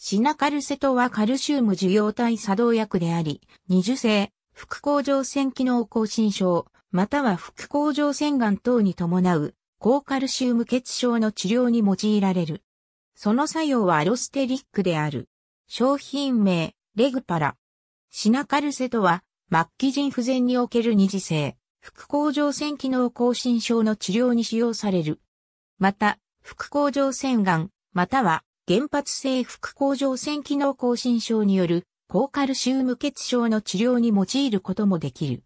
シナカルセトはカルシウム受容体作動薬であり、二受性、副甲状腺機能亢進症、または副甲状腺癌等に伴う、高カルシウム血症の治療に用いられる。その作用はアロステリックである。商品名、レグパラ。シナカルセトは、末期腎不全における二次性、副甲状腺機能亢進症の治療に使用される。また、副甲状腺癌、または原発性副甲状腺機能亢進症による高カルシウム血症の治療に用いることもできる。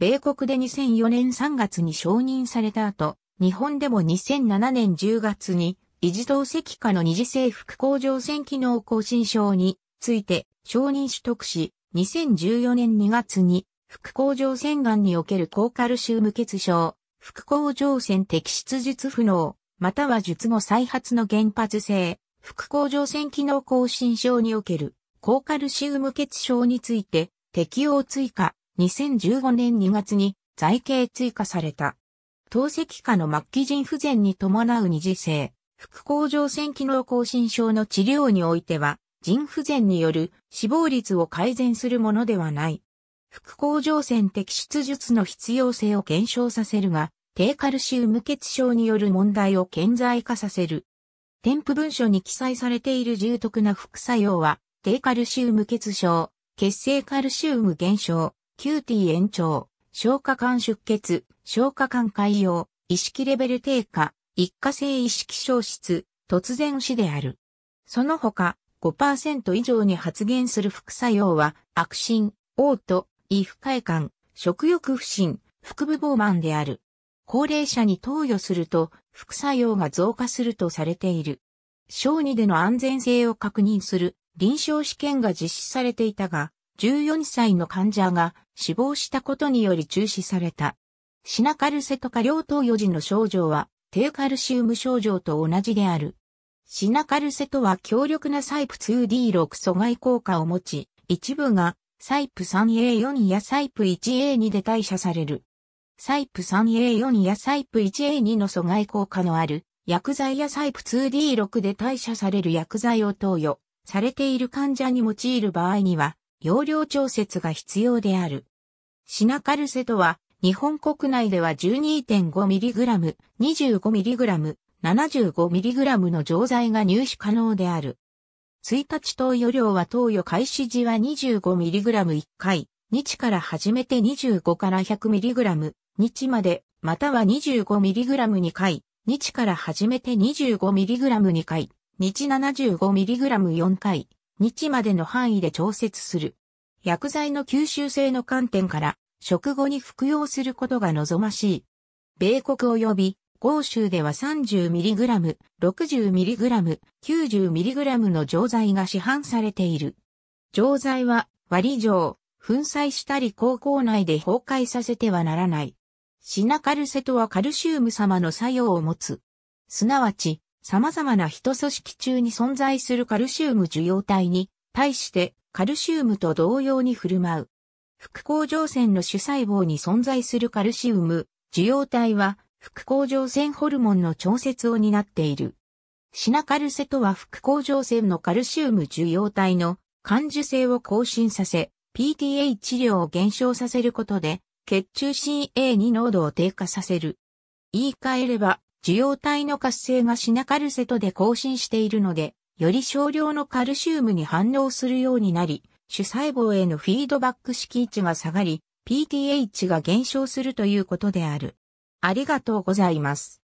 米国で2004年3月に承認された後、日本でも2007年10月に、維持透析下の二次性副甲状腺機能亢進症について承認取得し、2014年2月に副甲状腺がんにおける高カルシウム血症、副甲状腺摘出術不能、または術後再発の原発性、副甲状腺機能亢進症における高カルシウム血症について適用追加2015年2月に在形追加された。透析下の末期腎不全に伴う二次性、副甲状腺機能亢進症の治療においては、腎不全による死亡率を改善するものではない。副甲状腺摘出術の必要性を減少させるが、低カルシウム血症による問題を顕在化させる。添付文書に記載されている重篤な副作用は、低カルシウム欠症、血清カルシウム減少、QT 延長、消化管出血、消化管潰瘍、意識レベル低下、一過性意識消失、突然死である。その他、5%以上に発現する副作用は、悪心、嘔吐、胃不快感、食欲不振、腹部膨満である。高齢者に投与すると副作用が増加するとされている。小児での安全性を確認する臨床試験が実施されていたが、14歳の患者が死亡したことにより中止された。シナカルセトか両投与時の症状は低カルシウム症状と同じである。シナカルセトは強力なサイプ 2D6 阻害効果を持ち、一部がサイプ 3A4 やサイプ 1A2 で代謝される。サイプ 3A4 やサイプ 1A2 の阻害効果のある薬剤やサイプ 2D6 で代謝される薬剤を投与されている患者に用いる場合には容量調節が必要である。シナカルセとは日本国内では 12.5mg、25mg、75mg の錠剤が入手可能である。1日投与量は投与開始時は 25mg1 回、日から始めて25から 100mg、日まで、または 25mg に回、日から始めて 25mg に回、日 75mg4 回、日までの範囲で調節する。薬剤の吸収性の観点から、食後に服用することが望ましい。米国及び、豪州では 30mg、60mg、90mg の錠剤が市販されている。錠剤は、割り錠、粉砕したり高校内で崩壊させてはならない。シナカルセとはカルシウム様の作用を持つ。すなわち、様々な人組織中に存在するカルシウム受容体に対してカルシウムと同様に振る舞う。副甲状腺の主細胞に存在するカルシウム受容体は副甲状腺ホルモンの調節を担っている。シナカルセとは副甲状腺のカルシウム受容体の感受性を更新させ、PTH 量を減少させることで血中 CA2 濃度を低下させる。言い換えれば、受容体の活性がシナカルセトで更新しているので、より少量のカルシウムに反応するようになり、主細胞へのフィードバック位値が下がり、PTH が減少するということである。ありがとうございます。